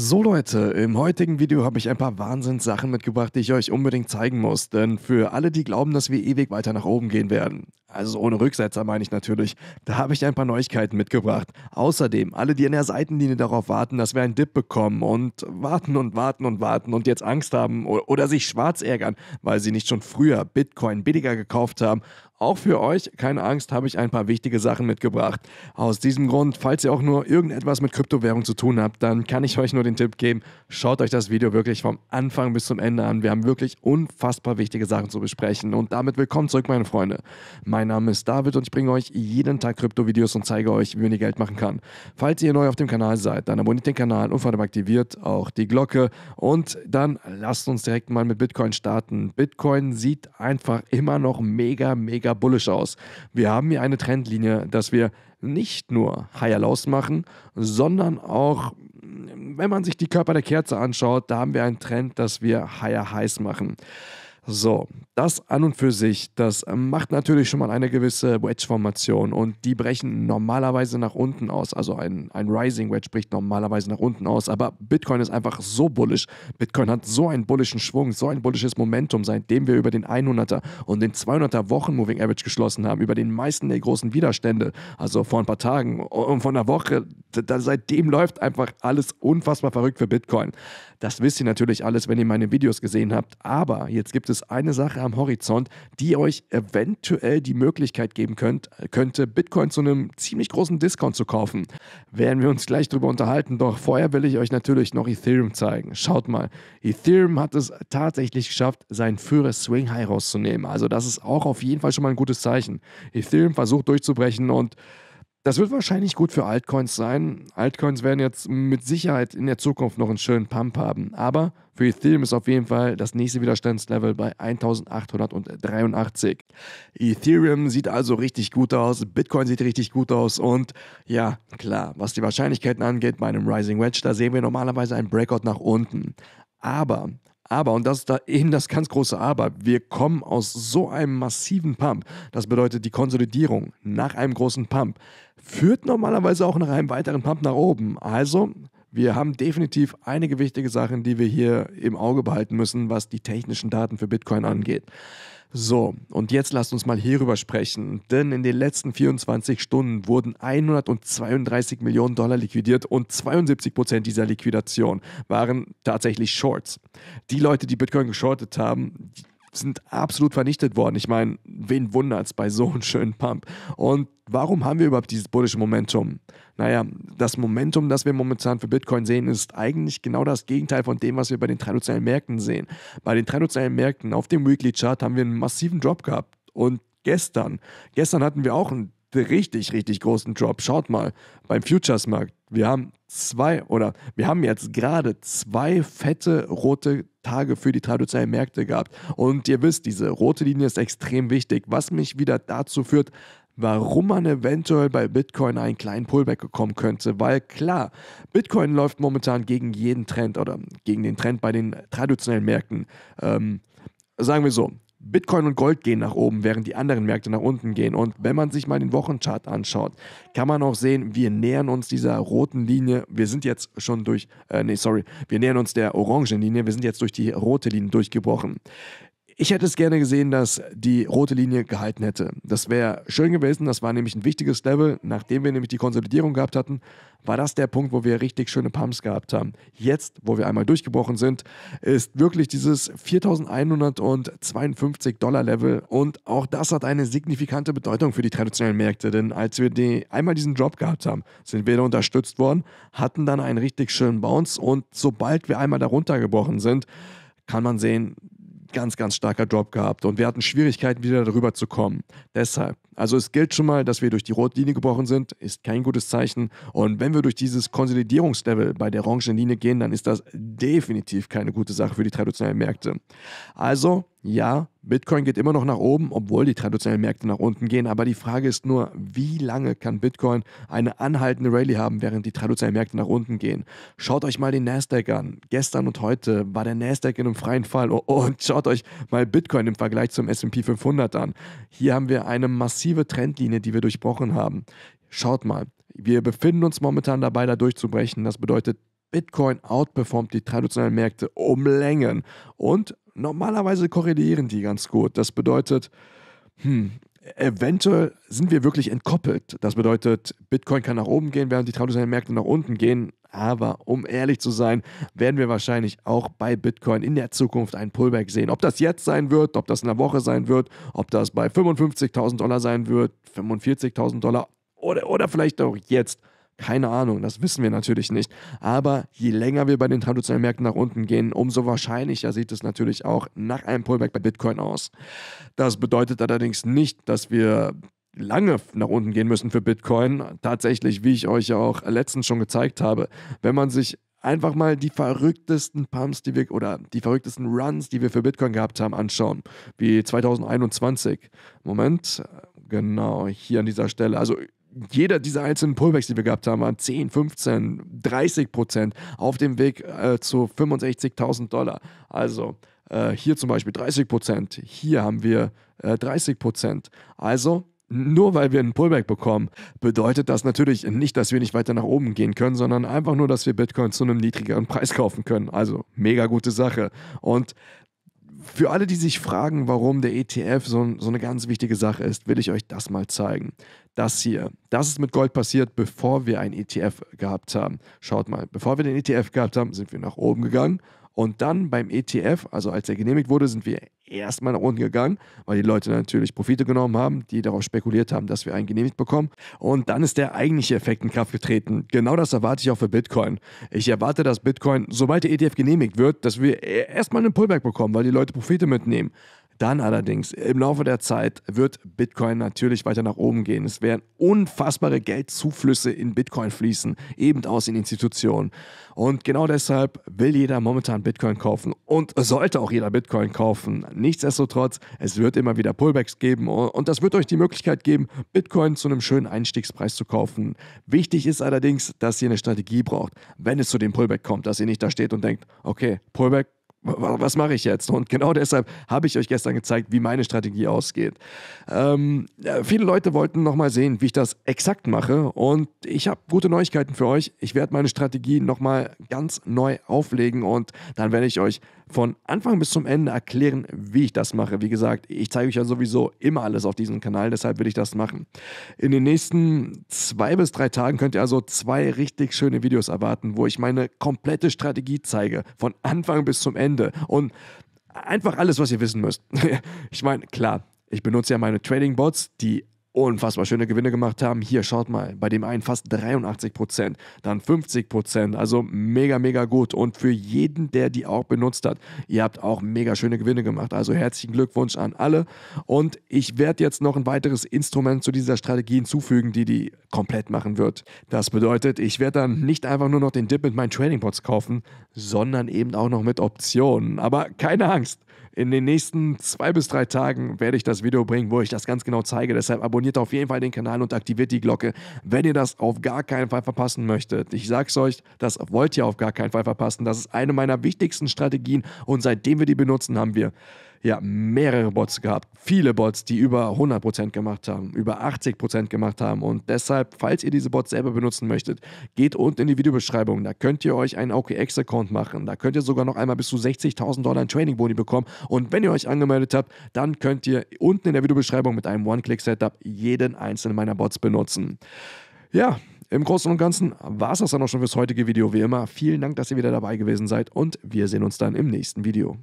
So Leute, im heutigen Video habe ich ein paar Wahnsinnssachen mitgebracht, die ich euch unbedingt zeigen muss, denn für alle, die glauben, dass wir ewig weiter nach oben gehen werden also ohne Rücksetzer meine ich natürlich, da habe ich ein paar Neuigkeiten mitgebracht. Außerdem, alle, die in der Seitenlinie darauf warten, dass wir einen Dip bekommen und warten und warten und warten und jetzt Angst haben oder sich schwarz ärgern, weil sie nicht schon früher Bitcoin billiger gekauft haben, auch für euch, keine Angst, habe ich ein paar wichtige Sachen mitgebracht. Aus diesem Grund, falls ihr auch nur irgendetwas mit Kryptowährung zu tun habt, dann kann ich euch nur den Tipp geben, schaut euch das Video wirklich vom Anfang bis zum Ende an. Wir haben wirklich unfassbar wichtige Sachen zu besprechen. Und damit willkommen zurück, meine Freunde. Mein mein Name ist David und ich bringe euch jeden Tag Krypto-Videos und zeige euch, wie man ihr Geld machen kann. Falls ihr neu auf dem Kanal seid, dann abonniert den Kanal und vor allem aktiviert auch die Glocke. Und dann lasst uns direkt mal mit Bitcoin starten. Bitcoin sieht einfach immer noch mega, mega bullisch aus. Wir haben hier eine Trendlinie, dass wir nicht nur Higher Lows machen, sondern auch wenn man sich die Körper der Kerze anschaut, da haben wir einen Trend, dass wir Higher Highs machen. So, das an und für sich, das macht natürlich schon mal eine gewisse Wedge-Formation und die brechen normalerweise nach unten aus. Also ein, ein Rising Wedge bricht normalerweise nach unten aus, aber Bitcoin ist einfach so bullisch. Bitcoin hat so einen bullischen Schwung, so ein bullisches Momentum, seitdem wir über den 100er und den 200er Wochen Moving Average geschlossen haben, über den meisten der großen Widerstände, also vor ein paar Tagen und von einer Woche, da, seitdem läuft einfach alles unfassbar verrückt für Bitcoin. Das wisst ihr natürlich alles, wenn ihr meine Videos gesehen habt, aber jetzt gibt es es eine Sache am Horizont, die euch eventuell die Möglichkeit geben könnt, könnte, Bitcoin zu einem ziemlich großen Discount zu kaufen. Werden wir uns gleich drüber unterhalten, doch vorher will ich euch natürlich noch Ethereum zeigen. Schaut mal, Ethereum hat es tatsächlich geschafft, seinen Führer Swing High rauszunehmen. Also das ist auch auf jeden Fall schon mal ein gutes Zeichen. Ethereum versucht durchzubrechen und das wird wahrscheinlich gut für Altcoins sein. Altcoins werden jetzt mit Sicherheit in der Zukunft noch einen schönen Pump haben. Aber für Ethereum ist auf jeden Fall das nächste Widerstandslevel bei 1883. Ethereum sieht also richtig gut aus, Bitcoin sieht richtig gut aus und ja, klar, was die Wahrscheinlichkeiten angeht, bei einem Rising Wedge, da sehen wir normalerweise einen Breakout nach unten. Aber aber, und das ist da eben das ganz große Aber, wir kommen aus so einem massiven Pump. Das bedeutet die Konsolidierung nach einem großen Pump führt normalerweise auch nach einem weiteren Pump nach oben. Also wir haben definitiv einige wichtige Sachen, die wir hier im Auge behalten müssen, was die technischen Daten für Bitcoin angeht. So, und jetzt lasst uns mal hierüber sprechen, denn in den letzten 24 Stunden wurden 132 Millionen Dollar liquidiert und 72 Prozent dieser Liquidation waren tatsächlich Shorts. Die Leute, die Bitcoin geschortet haben, sind absolut vernichtet worden. Ich meine, wen wundert's bei so einem schönen Pump? Und warum haben wir überhaupt dieses bullische Momentum? Naja, das Momentum, das wir momentan für Bitcoin sehen, ist eigentlich genau das Gegenteil von dem, was wir bei den traditionellen Märkten sehen. Bei den traditionellen Märkten auf dem Weekly Chart haben wir einen massiven Drop gehabt. Und gestern, gestern hatten wir auch einen richtig, richtig großen Drop. Schaut mal beim Futures-Markt. Wir haben zwei oder wir haben jetzt gerade zwei fette rote Tage für die traditionellen Märkte gehabt. Und ihr wisst, diese rote Linie ist extrem wichtig, was mich wieder dazu führt, warum man eventuell bei Bitcoin einen kleinen Pullback bekommen könnte, weil klar, Bitcoin läuft momentan gegen jeden Trend oder gegen den Trend bei den traditionellen Märkten. Ähm, sagen wir so, Bitcoin und Gold gehen nach oben, während die anderen Märkte nach unten gehen. Und wenn man sich mal den Wochenchart anschaut, kann man auch sehen, wir nähern uns dieser roten Linie. Wir sind jetzt schon durch, äh, nee, sorry, wir nähern uns der orangen Linie. Wir sind jetzt durch die rote Linie durchgebrochen. Ich hätte es gerne gesehen, dass die rote Linie gehalten hätte. Das wäre schön gewesen. Das war nämlich ein wichtiges Level. Nachdem wir nämlich die Konsolidierung gehabt hatten, war das der Punkt, wo wir richtig schöne Pumps gehabt haben. Jetzt, wo wir einmal durchgebrochen sind, ist wirklich dieses 4152 Dollar Level und auch das hat eine signifikante Bedeutung für die traditionellen Märkte, denn als wir die, einmal diesen Drop gehabt haben, sind wir unterstützt worden, hatten dann einen richtig schönen Bounce und sobald wir einmal darunter gebrochen sind, kann man sehen, ganz, ganz starker Drop gehabt und wir hatten Schwierigkeiten, wieder darüber zu kommen. Deshalb, also es gilt schon mal, dass wir durch die Rotlinie gebrochen sind, ist kein gutes Zeichen. Und wenn wir durch dieses Konsolidierungslevel bei der orangenen Linie gehen, dann ist das definitiv keine gute Sache für die traditionellen Märkte. Also, ja, Bitcoin geht immer noch nach oben, obwohl die traditionellen Märkte nach unten gehen. Aber die Frage ist nur, wie lange kann Bitcoin eine anhaltende Rallye haben, während die traditionellen Märkte nach unten gehen? Schaut euch mal den Nasdaq an. Gestern und heute war der Nasdaq in einem freien Fall. Oh, oh, und schaut euch mal Bitcoin im Vergleich zum S&P 500 an. Hier haben wir eine massive Trendlinie, die wir durchbrochen haben. Schaut mal, wir befinden uns momentan dabei, da durchzubrechen. Das bedeutet, Bitcoin outperformt die traditionellen Märkte um Längen und normalerweise korrelieren die ganz gut. Das bedeutet, hm, eventuell sind wir wirklich entkoppelt. Das bedeutet, Bitcoin kann nach oben gehen, während die traditionellen Märkte nach unten gehen. Aber um ehrlich zu sein, werden wir wahrscheinlich auch bei Bitcoin in der Zukunft einen Pullback sehen. Ob das jetzt sein wird, ob das in der Woche sein wird, ob das bei 55.000 Dollar sein wird, 45.000 Dollar oder, oder vielleicht auch jetzt. Keine Ahnung, das wissen wir natürlich nicht. Aber je länger wir bei den traditionellen Märkten nach unten gehen, umso wahrscheinlicher sieht es natürlich auch nach einem Pullback bei Bitcoin aus. Das bedeutet allerdings nicht, dass wir lange nach unten gehen müssen für Bitcoin. Tatsächlich, wie ich euch ja auch letztens schon gezeigt habe, wenn man sich einfach mal die verrücktesten Pumps, die wir oder die verrücktesten Runs, die wir für Bitcoin gehabt haben, anschauen, wie 2021. Moment, genau hier an dieser Stelle. Also jeder dieser einzelnen Pullbacks, die wir gehabt haben, waren 10, 15, 30 Prozent auf dem Weg äh, zu 65.000 Dollar. Also äh, hier zum Beispiel 30 Prozent, hier haben wir äh, 30 Prozent. Also nur weil wir einen Pullback bekommen, bedeutet das natürlich nicht, dass wir nicht weiter nach oben gehen können, sondern einfach nur, dass wir Bitcoin zu einem niedrigeren Preis kaufen können. Also mega gute Sache. Und für alle, die sich fragen, warum der ETF so, so, eine ganz wichtige Sache ist, will ich euch das mal zeigen. Das hier, das ist mit Gold passiert, bevor wir einen ETF gehabt haben. Schaut mal, bevor wir den ETF gehabt haben, sind wir nach oben gegangen und dann beim ETF, also als er genehmigt wurde, sind wir erstmal nach unten gegangen, weil die Leute natürlich Profite genommen haben, die darauf spekuliert haben, dass wir einen genehmigt bekommen. Und dann ist der eigentliche Effekt in Kraft getreten. Genau das erwarte ich auch für Bitcoin. Ich erwarte, dass Bitcoin, sobald der ETF genehmigt wird, dass wir e-, erstmal einen Pullback bekommen, weil die Leute Profite mitnehmen. Dann allerdings, im Laufe der Zeit wird Bitcoin natürlich weiter nach oben gehen. Es werden unfassbare Geldzuflüsse in Bitcoin fließen, eben aus den Institutionen. Und genau deshalb will jeder momentan Bitcoin kaufen und sollte auch jeder Bitcoin kaufen. Nichtsdestotrotz, es wird immer wieder Pullbacks geben und das wird euch die Möglichkeit geben, Bitcoin zu einem schönen Einstiegspreis zu kaufen. Wichtig ist allerdings, dass ihr eine Strategie braucht, wenn es zu dem Pullback kommt, dass ihr nicht da steht und denkt, okay, Pullback, was mache ich jetzt? Und genau deshalb habe ich euch gestern gezeigt, wie meine Strategie ausgeht. Ähm, viele Leute wollten nochmal sehen, wie ich das exakt mache und ich habe gute Neuigkeiten für euch. Ich werde meine Strategie nochmal ganz neu auflegen und dann werde ich euch von Anfang bis zum Ende erklären, wie ich das mache. Wie gesagt, ich zeige euch ja sowieso immer alles auf diesem Kanal, deshalb will ich das machen. In den nächsten zwei bis drei Tagen könnt ihr also zwei richtig schöne Videos erwarten, wo ich meine komplette Strategie zeige, von Anfang bis zum Ende Stunde und einfach alles, was ihr wissen müsst. ich meine, klar, ich benutze ja meine Trading Bots, die unfassbar schöne Gewinne gemacht haben. Hier, schaut mal, bei dem einen fast 83 dann 50 Also mega, mega gut. Und für jeden, der die auch benutzt hat, ihr habt auch mega schöne Gewinne gemacht. Also herzlichen Glückwunsch an alle. Und ich werde jetzt noch ein weiteres Instrument zu dieser Strategie hinzufügen, die die komplett machen wird. Das bedeutet, ich werde dann nicht einfach nur noch den Dip mit meinen Trading Pots kaufen, sondern eben auch noch mit Optionen. Aber keine Angst. In den nächsten zwei bis drei Tagen werde ich das Video bringen, wo ich das ganz genau zeige. Deshalb abonniert auf jeden Fall den Kanal und aktiviert die Glocke, wenn ihr das auf gar keinen Fall verpassen möchtet. Ich sag's euch, das wollt ihr auf gar keinen Fall verpassen. Das ist eine meiner wichtigsten Strategien und seitdem wir die benutzen, haben wir ja, mehrere Bots gehabt. Viele Bots, die über 100% gemacht haben, über 80% gemacht haben. Und deshalb, falls ihr diese Bots selber benutzen möchtet, geht unten in die Videobeschreibung. Da könnt ihr euch einen OKX-Account machen. Da könnt ihr sogar noch einmal bis zu 60.000 Dollar in Training-Boni bekommen. Und wenn ihr euch angemeldet habt, dann könnt ihr unten in der Videobeschreibung mit einem One-Click-Setup jeden einzelnen meiner Bots benutzen. Ja, im Großen und Ganzen war es das dann auch schon fürs heutige Video. Wie immer, vielen Dank, dass ihr wieder dabei gewesen seid und wir sehen uns dann im nächsten Video.